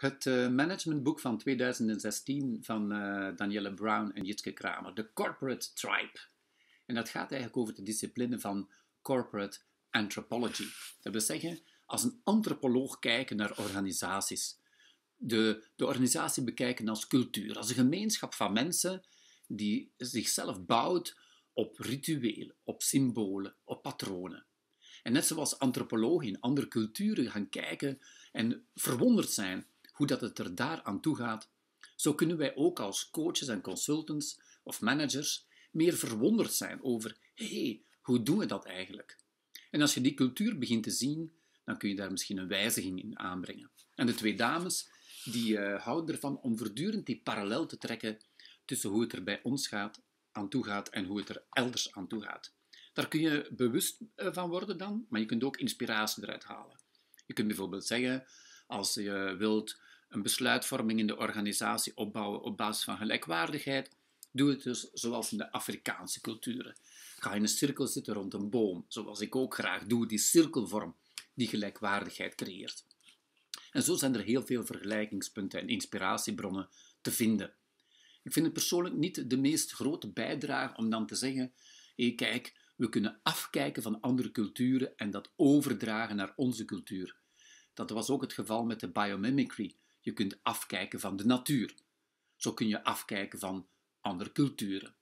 Het eh, managementboek van 2016 van eh, Danielle Brown en Jitske Kramer, The Corporate Tribe. En dat gaat eigenlijk over de discipline van corporate anthropology. Dat wil zeggen, als een antropoloog kijken naar organisaties. De, de organisatie bekijken als cultuur, als een gemeenschap van mensen die zichzelf bouwt op rituelen, op symbolen, op patronen. En net zoals antropologen in andere culturen gaan kijken en verwonderd zijn hoe dat het er daar aan toe gaat, zo kunnen wij ook als coaches en consultants of managers meer verwonderd zijn over hey, hoe doen we dat eigenlijk? En als je die cultuur begint te zien, dan kun je daar misschien een wijziging in aanbrengen. En de twee dames, die eh, houden ervan om voortdurend die parallel te trekken tussen hoe het er bij ons gaat, aan toe gaat en hoe het er elders aan toe gaat. Daar kun je bewust eh, van worden dan, maar je kunt ook inspiratie eruit halen. Je kunt bijvoorbeeld zeggen, als je wilt een besluitvorming in de organisatie opbouwen op basis van gelijkwaardigheid. Doe het dus zoals in de Afrikaanse culturen. Ga in een cirkel zitten rond een boom, zoals ik ook graag doe, die cirkelvorm die gelijkwaardigheid creëert. En zo zijn er heel veel vergelijkingspunten en inspiratiebronnen te vinden. Ik vind het persoonlijk niet de meest grote bijdrage om dan te zeggen: hé, kijk, we kunnen afkijken van andere culturen en dat overdragen naar onze cultuur. Dat was ook het geval met de biomimicry, je kunt afkijken van de natuur. Zo kun je afkijken van andere culturen.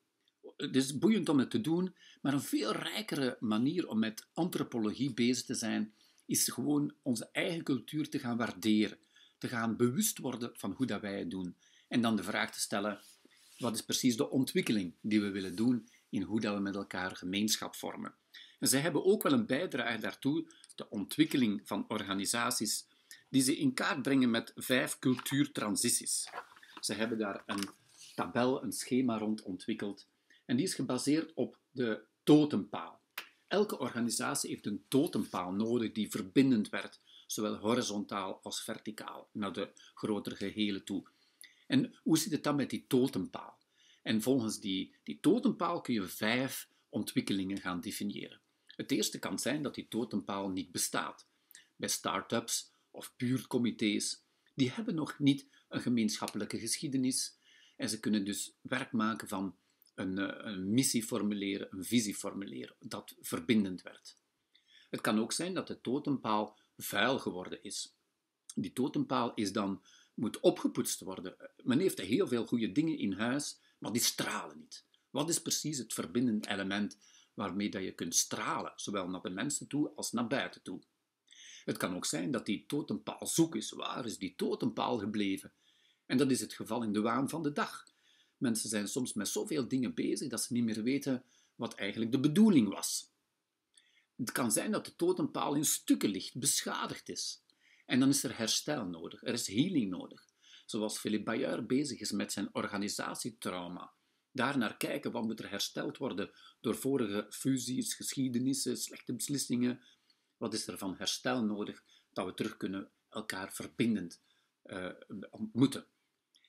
Het is boeiend om het te doen, maar een veel rijkere manier om met antropologie bezig te zijn, is gewoon onze eigen cultuur te gaan waarderen, te gaan bewust worden van hoe dat wij het doen. En dan de vraag te stellen, wat is precies de ontwikkeling die we willen doen in hoe dat we met elkaar gemeenschap vormen. En zij hebben ook wel een bijdrage daartoe, de ontwikkeling van organisaties die ze in kaart brengen met vijf cultuurtransities. Ze hebben daar een tabel, een schema rond ontwikkeld. En die is gebaseerd op de totempaal. Elke organisatie heeft een totempaal nodig die verbindend werd, zowel horizontaal als verticaal, naar de grotere gehele toe. En hoe zit het dan met die totempaal? En volgens die, die totempaal kun je vijf ontwikkelingen gaan definiëren. Het eerste kan zijn dat die totempaal niet bestaat. Bij start-ups of buurtcomité's, die hebben nog niet een gemeenschappelijke geschiedenis en ze kunnen dus werk maken van een, eh, een missie formuleren, een visie formuleren, dat verbindend werd. Het kan ook zijn dat de totempaal vuil geworden is. Die totempaal is dan, moet opgepoetst worden. Men heeft heel veel goede dingen in huis, maar die stralen niet. Wat is precies het verbindend element waarmee dat je kunt stralen, zowel naar de mensen toe als naar buiten toe? Het kan ook zijn dat die totempaal zoek is. Waar is die totempaal gebleven? En dat is het geval in de waan van de dag. Mensen zijn soms met zoveel dingen bezig dat ze niet meer weten wat eigenlijk de bedoeling was. Het kan zijn dat de totempaal in stukken ligt, beschadigd is. En dan is er herstel nodig, er is healing nodig. Zoals Philippe Bayer bezig is met zijn organisatietrauma. Daarnaar kijken wat moet er hersteld worden door vorige fusies, geschiedenissen, slechte beslissingen, wat is er van herstel nodig dat we terug kunnen elkaar verbindend uh, ontmoeten?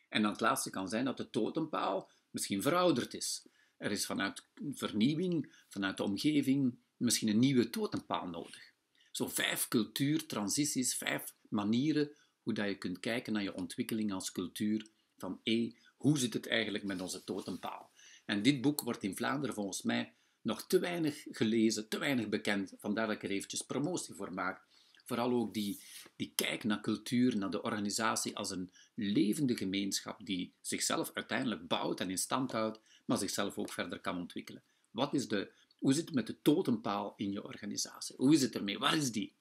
En dan het laatste kan zijn dat de totempaal misschien verouderd is. Er is vanuit vernieuwing, vanuit de omgeving, misschien een nieuwe totempaal nodig. Zo vijf cultuurtransities, vijf manieren hoe dat je kunt kijken naar je ontwikkeling als cultuur. Van e, hoe zit het eigenlijk met onze totempaal? En dit boek wordt in Vlaanderen volgens mij nog te weinig gelezen, te weinig bekend. Vandaar dat ik er eventjes promotie voor maak. Vooral ook die, die kijk naar cultuur, naar de organisatie als een levende gemeenschap die zichzelf uiteindelijk bouwt en in stand houdt, maar zichzelf ook verder kan ontwikkelen. Wat is de, hoe zit het met de totempaal in je organisatie? Hoe is het ermee? Waar is die?